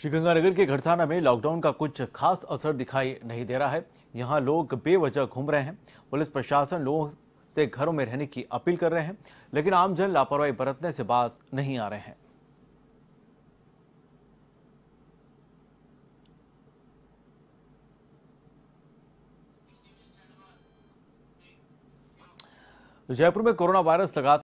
श्रीगंगानगर के घरसाना में लॉकडाउन का कुछ खास असर दिखाई नहीं दे रहा है यहाँ लोग बेवजह घूम रहे हैं पुलिस प्रशासन लोगों से घरों में रहने की अपील कर रहे हैं लेकिन आमजन लापरवाही बरतने से बाज नहीं आ रहे हैं जयपुर में कोरोना वायरस लगातार